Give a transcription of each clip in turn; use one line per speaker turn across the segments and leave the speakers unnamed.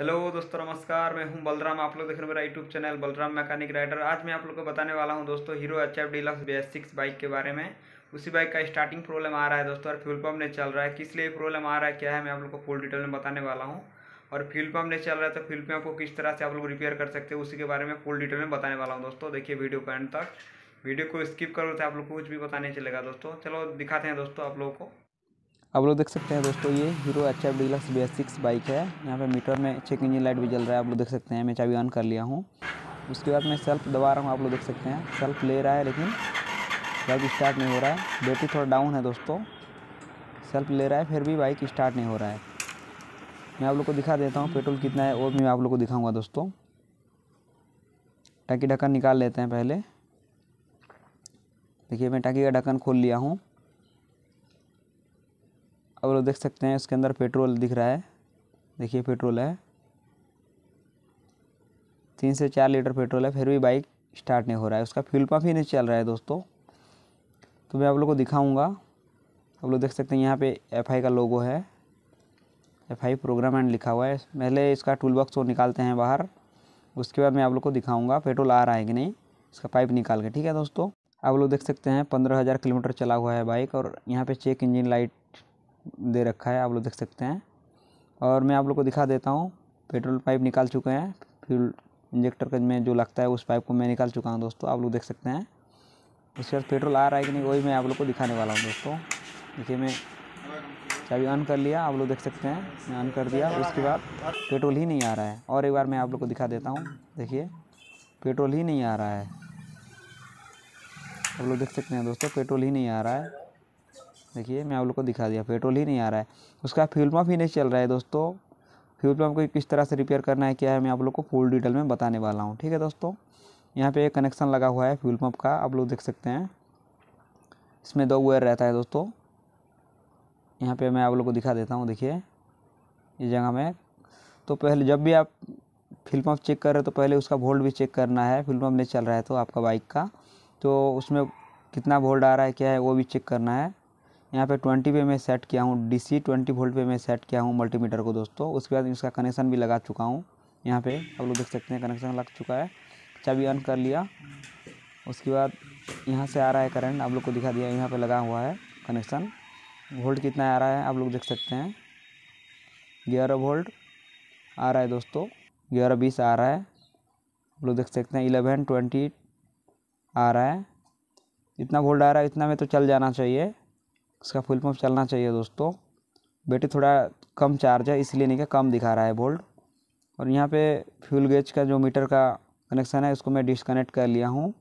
hello दोस्तों नमस्कार मैं हूं बलराम आप लोग देख रहे हैं मेरा YouTube channel Balram mechanic rider आज मैं आप लोग को बताने वाला हूं दोस्तों Hero H F deluxe B six bike के बारे में उसी बाइक का स्टार्टिंग प्रॉब्लम आ रहा है दोस्तों और फ्यूल पम्प नहीं चल रहा है किस लिए प्रॉब्लम आ रहा है क्या है मैं आप लोग को फुल डिटेल में बताने वाला हूँ और फ्यूल पम्प नहीं चल रहा है तो फ्यूल पम्प को किस तरह से आप लोग रिपेयर कर सकते हैं उसी के बारे में फुल डिटेल में बताने वाला हूँ दोस्तों देखिए वीडियो को एंड तक वीडियो को स्किप करो तो आप लोग को कुछ भी पता नहीं चलेगा दोस्तों चलो दिखाते हैं दोस्तों आप लोगों को आप लोग देख सकते हैं दोस्तों ये Hero H F deluxe B S six bike है यहाँ पे मीटर में चेक इंजन लाइट भी जल रहा है आप लोग देख सकते हैं मैं चाबी ऑन कर लिया हूँ उसके बाद मैं सेल्फ दबा रहा हूँ आप लोग देख सकते हैं सेल्फ ले रहा है लेकिन बाइक स्टार्ट नहीं हो रहा है बैटरी थोड़ा डाउन है दोस्तों सेल्फ ले रहा है फिर भी बाइक स्टार्ट नहीं हो रहा है मैं आप लोग को दिखा देता हूँ पेट्रोल कितना है और मैं आप लोग को दिखाऊँगा दोस्तों टाँकी ढक्कन निकाल लेते हैं पहले देखिए मैं टाँकी का ढक्कन खोल लिया हूँ अब लोग देख सकते हैं इसके अंदर पेट्रोल दिख रहा है देखिए पेट्रोल है तीन से चार लीटर पेट्रोल है फिर भी बाइक स्टार्ट नहीं हो रहा है उसका फ्यूल पम्प ही नहीं चल रहा है दोस्तों तो मैं आप लोग को दिखाऊँगा आप लोग देख सकते हैं यहाँ पर एफ का लोगो है आई प्रोग्राम एंड लिखा हुआ है पहले इसका टूल बॉक्स वो निकालते हैं बाहर उसके बाद मैं आप लोग को दिखाऊंगा पेट्रोल आ रहा है कि नहीं इसका पाइप निकाल के ठीक है दोस्तों आप लोग देख सकते हैं पंद्रह हज़ार किलोमीटर चला हुआ है बाइक और यहाँ पे चेक इंजन लाइट दे रखा है आप लोग देख सकते हैं और मैं आप लोग को दिखा देता हूँ पेट्रोल पाइप निकाल चुके हैं फ्यूल इंजेक्टर का में जो लगता है उस पाइप को मैं निकाल चुका हूँ दोस्तों आप लोग देख सकते हैं उसके बाद पेट्रोल आ रहा है कि नहीं वही मैं आप लोग को दिखाने वाला हूँ दोस्तों देखिए मैं चाबी ऑन कर लिया आप लोग देख सकते हैं मैं ऑन कर दिया उसके बाद पेट्रोल ही नहीं आ रहा है और एक बार मैं आप लोग को दिखा देता हूँ देखिए पेट्रोल ही नहीं आ रहा है आप लोग देख सकते हैं दोस्तों पेट्रोल ही नहीं आ रहा है देखिए मैं आप लोग को दिखा दिया पेट्रोल ही नहीं आ रहा है उसका फ्यूल पम्प ही नहीं चल रहा है दोस्तों फ्यूल पम्प को किस तरह से रिपेयर करना है क्या है मैं आप लोग को फुल डिटेल में बताने वाला हूँ ठीक है दोस्तों यहाँ पे एक कनेक्शन लगा हुआ है फ्यूल पम्प का आप लोग देख सकते हैं इसमें दो वेयर रहता है दोस्तों यहाँ पे मैं आप लोग को दिखा देता हूँ देखिए इस जगह में तो पहले जब भी आप फ्यूल पम्प चेक कर रहे हो तो पहले उसका वोल्ट भी चेक करना है फ्यूल पम्प नहीं चल रहा है तो आपका बाइक का तो उसमें कितना वोल्ट आ रहा है क्या है वो भी चेक करना है यहाँ पे 20 पे मैं सेट किया हूँ डी सी ट्वेंटी वोल्ट पे मैं सेट किया हूँ मल्टीमीटर को दोस्तों उसके बाद इसका कनेक्शन भी लगा चुका हूँ यहाँ पे आप लोग देख सकते हैं कनेक्शन लग चुका है चाबी ऑन कर लिया उसके बाद यहाँ से आ रहा है करंट आप लोग को दिखा दिया यहाँ पे लगा हुआ है कनेक्शन वोल्ट कितना आ रहा है आप लोग देख सकते हैं ग्यारह वोल्ट आ रहा है दोस्तों ग्यारह बीस आ रहा है आप लोग देख सकते हैं इलेवन ट्वेंटी आ रहा है इतना वोल्ट आ रहा है इतना में तो चल जाना चाहिए इसका फुल पंप चलना चाहिए दोस्तों बैटरी थोड़ा कम चार्ज है इसलिए नहीं क्या कम दिखा रहा है बोल्ट और यहाँ पे फ्यूल गेज का जो मीटर का कनेक्शन है उसको मैं डिसकनेक्ट कर लिया हूँ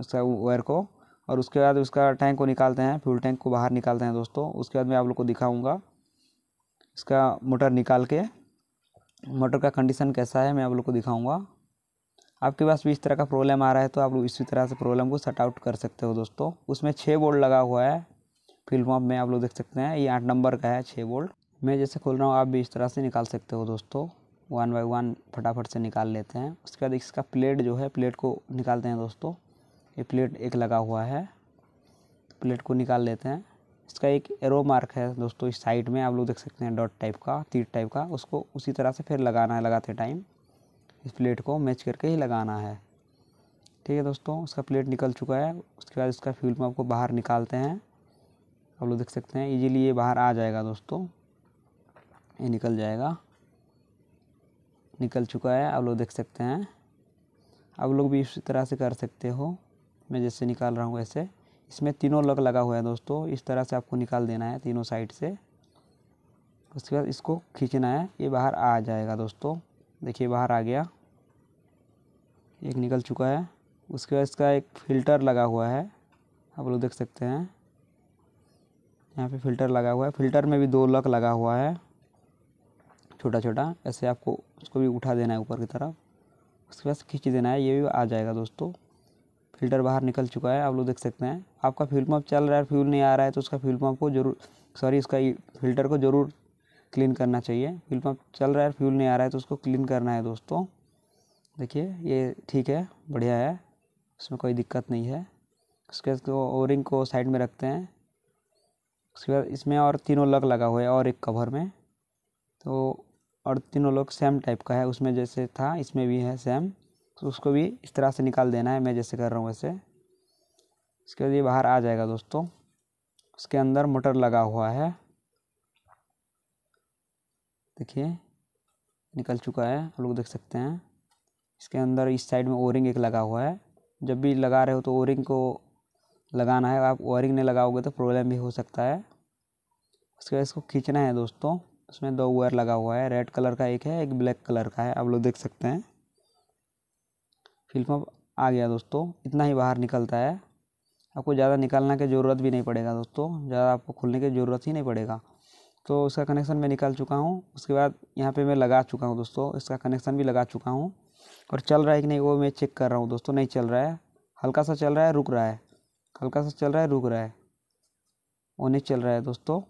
उसका वायर को और उसके बाद उसका टैंक को निकालते हैं फ्यूल टैंक को बाहर निकालते हैं दोस्तों उसके बाद मैं आप लोग को दिखाऊँगा इसका मोटर निकाल के मोटर का कंडीशन कैसा है मैं आप लोग को दिखाऊँगा आपके पास भी इस तरह का प्रॉब्लम आ रहा है तो आप लोग इसी तरह से प्रॉब्लम को सट आउट कर सकते हो दोस्तों उसमें छः बोल्ट लगा हुआ है फिल्म आप में आप लोग देख सकते हैं ये आठ नंबर का है छः वोल्ट मैं जैसे खोल रहा हूँ आप भी इस तरह से निकाल सकते हो दोस्तों वन बाई वन फटाफट से निकाल लेते हैं उसके बाद इसका प्लेट जो है प्लेट को निकालते हैं दोस्तों ये प्लेट एक लगा हुआ है प्लेट को निकाल लेते हैं इसका एक एरो मार्क है दोस्तों इस साइड में आप लोग देख सकते हैं डॉट टाइप का तीट टाइप का उसको उसी तरह से फिर लगाना है लगाते टाइम इस प्लेट को मैच करके ही लगाना है ठीक है दोस्तों उसका प्लेट निकल चुका है उसके बाद इसका फ्यूल में आपको बाहर निकालते हैं आप लोग देख सकते हैं इजीली ये बाहर आ जाएगा दोस्तों ये निकल जाएगा निकल चुका है आप लोग देख सकते हैं आप लोग भी इस तरह से कर सकते हो मैं जैसे निकाल रहा हूँ ऐसे इसमें तीनों लग लगा हुआ है दोस्तों इस तरह से आपको निकाल देना है तीनों साइड से उसके बाद इसको खींचना है ये बाहर आ जाएगा दोस्तों देखिए बाहर आ गया एक निकल चुका है उसके बाद इसका एक फ़िल्टर लगा हुआ है आप लोग देख सकते हैं यहाँ पे फ़िल्टर लगा हुआ है फ़िल्टर में भी दो लक लगा हुआ है छोटा छोटा ऐसे आपको उसको भी उठा देना है ऊपर की तरफ उसके बाद खींच देना है ये भी आ जाएगा दोस्तों फ़िल्टर बाहर निकल चुका है आप लोग देख सकते हैं आपका फ्यूल पम्प चल रहा है फ्यूल नहीं आ रहा है तो उसका फ्यूल पम्प को जरूर सॉरी इसका फ़िल्टर को ज़रूर क्लीन करना चाहिए फ्यूल पम्प चल रहा है फ्यूल नहीं आ रहा है तो उसको क्लीन करना है दोस्तों देखिए ये ठीक है बढ़िया है इसमें कोई दिक्कत नहीं है उसके बाद ओरिंग को साइड में रखते हैं उसके बाद इसमें और तीनों लग लगा हुआ है और एक कवर में तो और तीनों लोग सेम टाइप का है उसमें जैसे था इसमें भी है सेम तो उसको भी इस तरह से निकाल देना है मैं जैसे कर रहा हूँ वैसे इसके बाद ये बाहर आ जाएगा दोस्तों उसके अंदर मोटर लगा हुआ है देखिए निकल चुका है आप लोग देख सकते हैं इसके अंदर इस साइड में ओरिंग एक लगा हुआ है जब भी लगा रहे हो तो ओरिंग को लगाना है आप वायरिंग e नहीं लगाओगे तो प्रॉब्लम भी हो सकता है उसके बाद इसको खींचना है दोस्तों उसमें दो वायर e लगा हुआ है रेड कलर का एक है एक ब्लैक कलर का है आप लोग देख सकते हैं फिल्म आ गया दोस्तों इतना ही बाहर निकलता है आपको ज़्यादा निकालने की ज़रूरत भी नहीं पड़ेगा दोस्तों ज़्यादा आपको खुलने की ज़रूरत ही नहीं पड़ेगा तो उसका कनेक्शन मैं निकाल चुका हूँ उसके बाद यहाँ पे मैं लगा चुका हूँ दोस्तों इसका कनेक्शन भी लगा चुका हूँ और चल रहा है कि नहीं वो मैं चेक कर रहा हूँ दोस्तों नहीं चल रहा है हल्का सा चल रहा है रुक रहा है हल्का सा चल रहा है रुक रहा है ऑन चल रहा है दोस्तों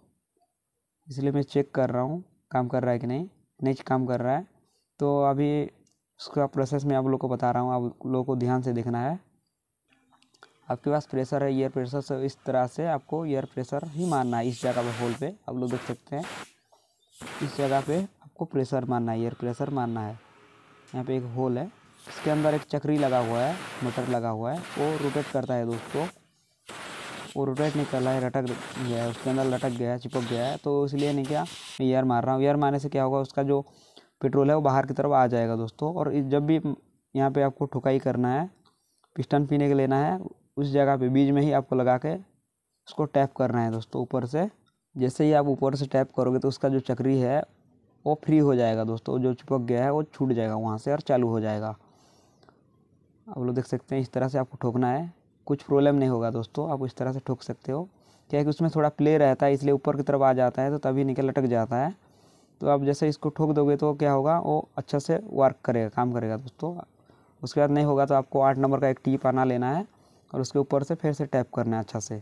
इसलिए मैं चेक कर रहा हूँ काम कर रहा है कि नहीं नहीं काम कर रहा है तो अभी उसका प्रोसेस मैं आप लोग को बता रहा हूँ आप लोगों को ध्यान से देखना है आपके पास प्रेशर है एयर प्रेशर से इस तरह से आपको एयर प्रेशर ही मारना है इस जगह पर होल पे आप लोग देख सकते हैं इस जगह पे आपको प्रेशर मारना है एयर प्रेशर मारना है यहाँ पे एक होल है इसके अंदर एक चक्री लगा हुआ है मोटर लगा हुआ है वो रोटेट करता है दोस्तों वो रोटेट निकल रहा है लटक गया है उसके अंदर लटक गया है चिपक गया है तो इसलिए नहीं क्या मैं एयर मार रहा हूँ एयर मारने से क्या होगा उसका जो पेट्रोल है वो बाहर की तरफ आ जाएगा दोस्तों और जब भी यहाँ पे आपको ठुकाई करना है पिस्टन पीने के लेना है उस जगह पे बीज में ही आपको लगा के उसको टैप करना है दोस्तों ऊपर से जैसे ही आप ऊपर से टैप करोगे तो उसका जो चक्री है वो फ्री हो जाएगा दोस्तों जो चिपक गया है वो छूट जाएगा वहाँ से और चालू हो जाएगा आप लोग देख सकते हैं इस तरह से आपको ठोकना है कुछ प्रॉब्लम नहीं होगा दोस्तों आप इस तरह से ठोक सकते हो क्या है कि उसमें थोड़ा प्ले रहता है इसलिए ऊपर की तरफ आ जाता है तो तभी निकल लटक जाता है तो आप जैसे इसको ठोक दोगे तो क्या होगा वो अच्छा से वर्क करेगा काम करेगा दोस्तों उसके बाद नहीं होगा तो आपको आठ नंबर का एक टीप आना लेना है और उसके ऊपर से फिर से टैप करना है अच्छा से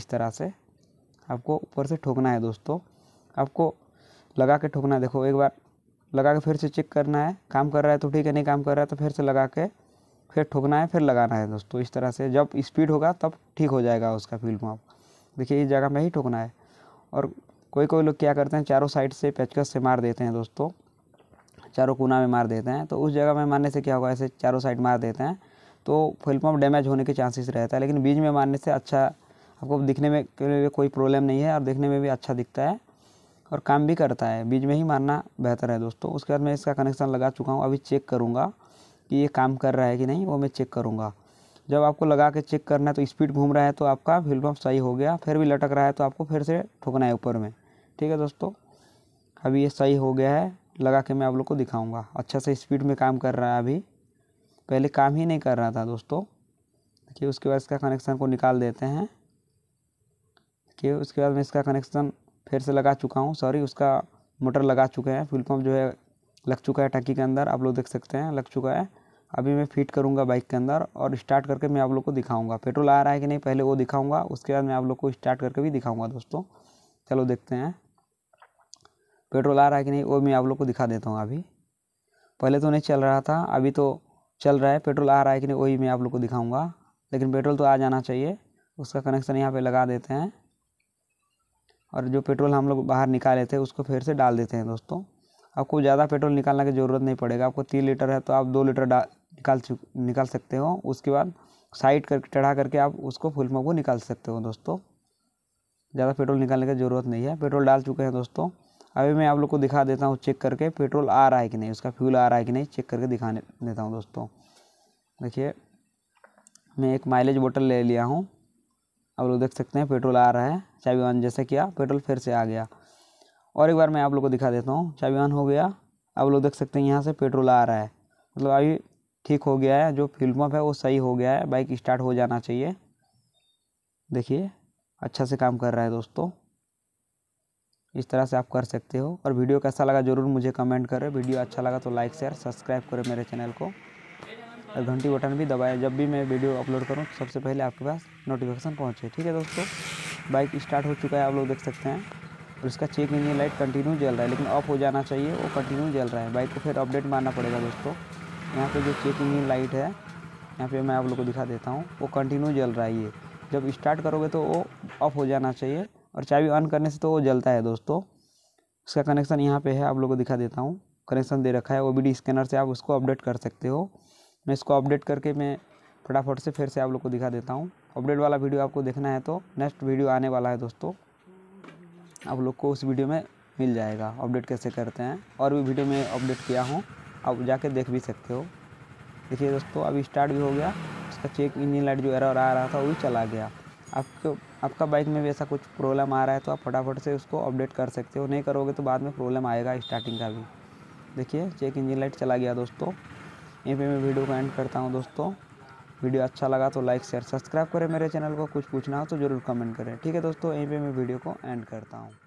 इस तरह से आपको ऊपर से ठोकना है दोस्तों आपको लगा के ठोकना है देखो एक बार लगा के फिर से चेक करना है काम कर रहा है तो ठीक है नहीं काम कर रहा है तो फिर से लगा के फिर ठोकना है फिर लगाना है दोस्तों इस तरह से जब स्पीड होगा तब ठीक हो जाएगा उसका फील्ड माप देखिए इस जगह में ही ठोकना है और कोई कोई लोग क्या करते हैं चारों साइड से पेचकस से मार देते हैं दोस्तों चारों कोना में मार देते हैं तो उस जगह में मारने से क्या होगा ऐसे चारों साइड मार देते हैं तो फील्ड पम्प डैमेज होने के चांसेस रहता है लेकिन बीज में मारने से अच्छा आपको दिखने में कोई प्रॉब्लम नहीं है और देखने में भी अच्छा दिखता है और काम भी करता है बीज में ही मारना बेहतर है दोस्तों उसके बाद मैं इसका कनेक्शन लगा चुका हूँ अभी चेक करूँगा कि ये काम कर रहा है कि नहीं वो मैं चेक करूँगा जब आपको लगा के चेक करना है तो स्पीड घूम रहा है तो आपका फ्यूल पम्प सही हो गया फिर भी लटक रहा है तो आपको फिर से ठोकना है ऊपर में ठीक है दोस्तों अभी ये सही हो गया है लगा के मैं आप लोग को दिखाऊंगा अच्छा से स्पीड में काम कर रहा है अभी पहले काम ही नहीं कर रहा था दोस्तों देखिए उसके बाद इसका कनेक्शन को निकाल देते हैं देखिए उसके बाद मैं इसका कनेक्शन फिर से लगा चुका हूँ सॉरी उसका मोटर लगा चुके हैं फ्यूल पम्प जो है लग चुका है टाकी के अंदर आप लोग देख सकते हैं लग चुका है अभी मैं फिट करूँगा बाइक के अंदर और स्टार्ट करके मैं आप लोग को दिखाऊँगा पेट्रोल आ रहा है कि नहीं पहले वो दिखाऊँगा उसके बाद मैं आप लोग को स्टार्ट करके भी दिखाऊँगा दोस्तों चलो देखते हैं पेट्रोल आ रहा है कि नहीं वो मैं आप लोग को दिखा देता हूँ अभी पहले तो नहीं चल रहा था अभी तो चल रहा है पेट्रोल आ रहा है कि नहीं वही मैं आप लोग को दिखाऊँगा लेकिन पेट्रोल तो आ जाना चाहिए उसका कनेक्शन यहाँ पर लगा देते हैं और जो पेट्रोल हम लोग बाहर निकाले थे उसको फिर से डाल देते हैं दोस्तों आपको ज़्यादा पेट्रोल निकालने की ज़रूरत नहीं पड़ेगा आपको तीन लीटर है तो आप दो लीटर निकाल निकाल सकते हो उसके बाद साइड करके चढ़ा करके आप उसको फुल पंप को निकाल सकते हो दोस्तों ज़्यादा पेट्रोल निकालने की ज़रूरत नहीं है पेट्रोल डाल चुके हैं दोस्तों अभी मैं आप लोग को दिखा देता हूँ चेक करके पेट्रोल आ रहा है कि नहीं उसका फ्यूल आ रहा है कि नहीं चेक करके दिखाने देता हूँ दोस्तों देखिए मैं एक माइलेज बोतल ले लिया हूँ आप लोग देख सकते हैं पेट्रोल आ रहा है चाबी वन जैसे किया पेट्रोल फिर से आ गया और एक बार मैं आप लोग को दिखा देता हूँ चाबी ऑन हो गया आप लोग देख सकते हैं यहाँ से पेट्रोल आ रहा है मतलब अभी ठीक हो गया है जो फ्यूल पंप है वो सही हो गया है बाइक स्टार्ट हो जाना चाहिए देखिए अच्छा से काम कर रहा है दोस्तों इस तरह से आप कर सकते हो और वीडियो कैसा लगा ज़रूर मुझे कमेंट करें वीडियो अच्छा लगा तो लाइक शेयर सब्सक्राइब करें मेरे चैनल को और घंटी बटन भी दबाएं जब भी मैं वीडियो अपलोड करूँ सबसे पहले आपके पास नोटिफिकेशन पहुँचे ठीक है दोस्तों बाइक स्टार्ट हो चुका है आप लोग देख सकते हैं और इसका चेक इंजन लाइट कंटिन्यू जल रहा है लेकिन ऑफ हो जाना चाहिए वो कंटिन्यू जल रहा है बाइक को फिर अपडेट मारना पड़ेगा दोस्तों यहाँ पे जो चेक इंजन लाइट है यहाँ पे मैं आप लोग को दिखा देता हूँ वो कंटिन्यू जल रहा है ये जब स्टार्ट करोगे तो वो ऑफ हो जाना चाहिए और चाबी ऑन करने से तो वो जलता है दोस्तों उसका कनेक्शन यहाँ पे है आप लोग को दिखा देता हूँ कनेक्शन दे रखा है ओ स्कैनर से आप उसको अपडेट कर सकते हो मैं इसको अपडेट करके मैं फटाफट से फिर से आप लोग को दिखा देता हूँ अपडेट वाला वीडियो आपको देखना है तो नेक्स्ट वीडियो आने वाला है दोस्तों आप लोग को उस वीडियो में मिल जाएगा अपडेट कैसे करते हैं और भी वीडियो में अपडेट किया हूँ आप जाके देख भी सकते हो देखिए दोस्तों अभी स्टार्ट भी हो गया उसका चेक इंजन लाइट जो एरर आ रहा था वो भी चला गया आपको आपका बाइक में भी ऐसा कुछ प्रॉब्लम आ रहा है तो आप फटाफट से उसको अपडेट कर सकते हो नहीं करोगे तो बाद में प्रॉब्लम आएगा स्टार्टिंग का भी देखिए चेक इंजन लाइट चला गया दोस्तों यहीं पर मैं वीडियो को एंड करता हूँ दोस्तों वीडियो अच्छा लगा तो लाइक शेयर सब्सक्राइब करें मेरे चैनल को कुछ पूछना हो तो ज़रूर कमेंट करें ठीक है दोस्तों यहीं पे मैं वीडियो को एंड करता हूँ